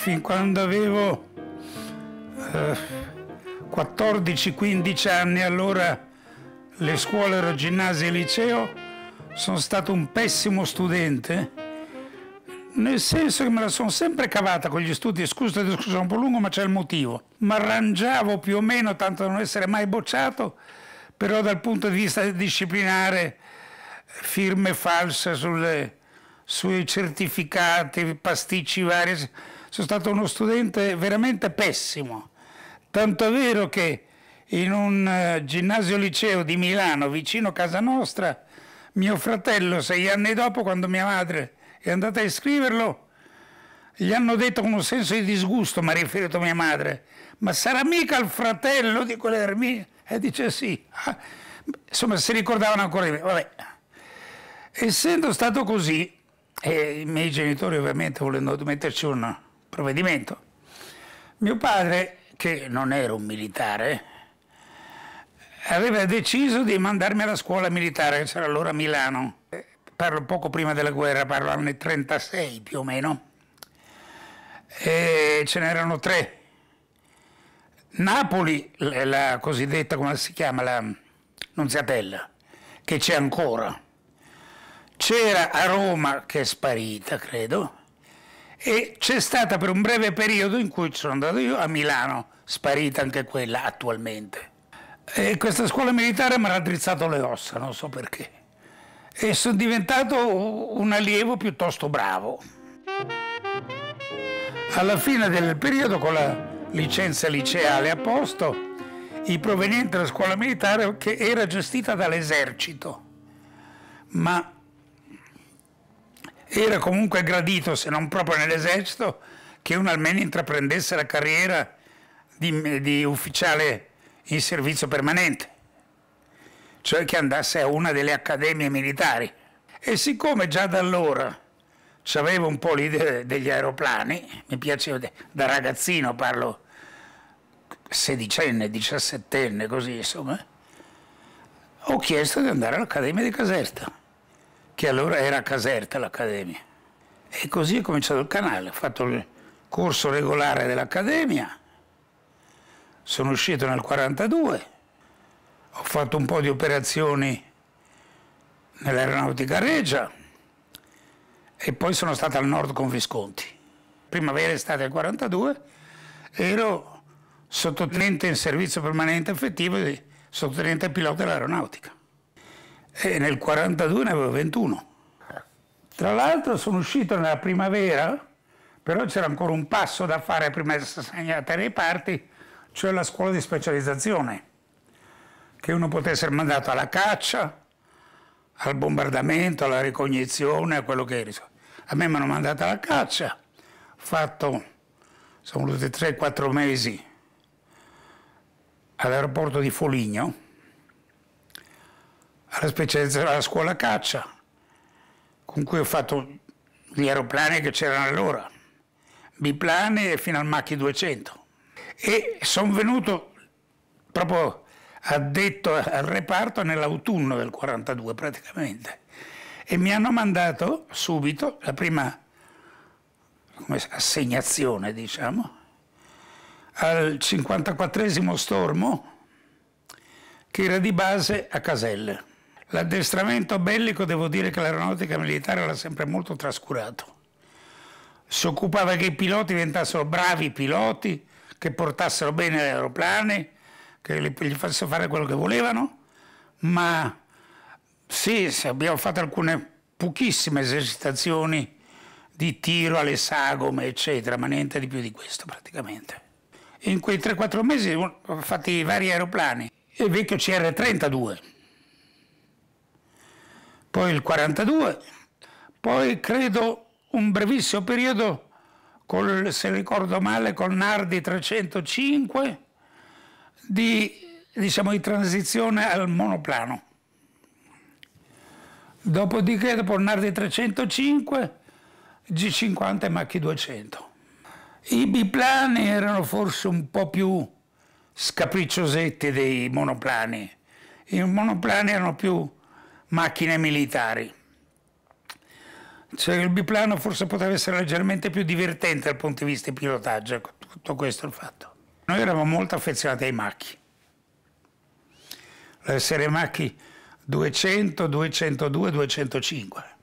fin quando avevo eh, 14-15 anni, allora le scuole erano ginnasio e liceo, sono stato un pessimo studente, nel senso che me la sono sempre cavata con gli studi, scusa la discussione un po' lungo ma c'è il motivo, ma arrangiavo più o meno tanto da non essere mai bocciato, però dal punto di vista disciplinare firme false sulle, sui certificati, pasticci vari sono stato uno studente veramente pessimo, tanto è vero che in un eh, ginnasio liceo di Milano, vicino a casa nostra, mio fratello, sei anni dopo, quando mia madre è andata a iscriverlo, gli hanno detto con un senso di disgusto, mi ha riferito mia madre, ma sarà mica il fratello di quell'Ermino? E dice sì. Ah, insomma, si ricordavano ancora di me. Vabbè. Essendo stato così, e i miei genitori ovviamente volendo metterci un provvedimento. Mio padre, che non era un militare, aveva deciso di mandarmi alla scuola militare, che c'era allora a Milano. Parlo poco prima della guerra, parlo anni 36 più o meno. E ce n'erano tre. Napoli, la cosiddetta, come si chiama, la Nunziatella, che c'è ancora. C'era a Roma, che è sparita, credo, e c'è stata per un breve periodo in cui sono andato io a Milano, sparita anche quella attualmente. E questa scuola militare mi ha raddrizzato le ossa, non so perché. E sono diventato un allievo piuttosto bravo. Alla fine del periodo, con la licenza liceale a posto, i provenienti dalla scuola militare che era gestita dall'esercito, ma era comunque gradito, se non proprio nell'esercito, che uno almeno intraprendesse la carriera di, di ufficiale in servizio permanente, cioè che andasse a una delle accademie militari. E siccome già da allora avevo un po' l'idea degli aeroplani, mi piaceva da ragazzino, parlo sedicenne, diciassettenne, così insomma, ho chiesto di andare all'Accademia di Caserta che allora era a Caserta l'accademia. E così è cominciato il canale, ho fatto il corso regolare dell'accademia, sono uscito nel 1942, ho fatto un po' di operazioni nell'aeronautica regia e poi sono stato al nord con Visconti. Primavera e estate del 42 ero sottotenente in servizio permanente effettivo e sottotenente pilota dell'aeronautica e nel 1942 ne avevo 21. Tra l'altro sono uscito nella primavera, però c'era ancora un passo da fare prima di essere segnata ai parti, cioè la scuola di specializzazione, che uno potesse essere mandato alla caccia, al bombardamento, alla ricognizione, a quello che eri. A me mi hanno mandato alla caccia, fatto, sono venuti 3-4 mesi all'aeroporto di Foligno, alla specializzazione alla scuola caccia, con cui ho fatto gli aeroplani che c'erano allora, biplani e fino al Machi 200. E sono venuto proprio addetto al reparto nell'autunno del 42 praticamente e mi hanno mandato subito la prima assegnazione, diciamo, al 54 stormo che era di base a Caselle. L'addestramento bellico devo dire che l'aeronautica militare l'ha sempre molto trascurato. Si occupava che i piloti diventassero bravi piloti, che portassero bene gli aeroplani, che gli facessero fare quello che volevano, ma sì, abbiamo fatto alcune pochissime esercitazioni di tiro alle sagome, eccetera, ma niente di più di questo praticamente. In quei 3-4 mesi ho fatto i vari aeroplani, il vecchio CR-32, poi il 42, poi credo un brevissimo periodo, col, se ricordo male, con Nardi 305 di, diciamo, di transizione al monoplano. Dopodiché, dopo il Nardi 305, G50 e Macchi 200. I biplani erano forse un po' più scapricciosetti dei monoplani. I monoplani erano più macchine militari. Cioè il biplano forse poteva essere leggermente più divertente dal punto di vista di pilotaggio, ecco, tutto questo è il fatto. Noi eravamo molto affezionati ai macchi. La serie macchi 200, 202, 205.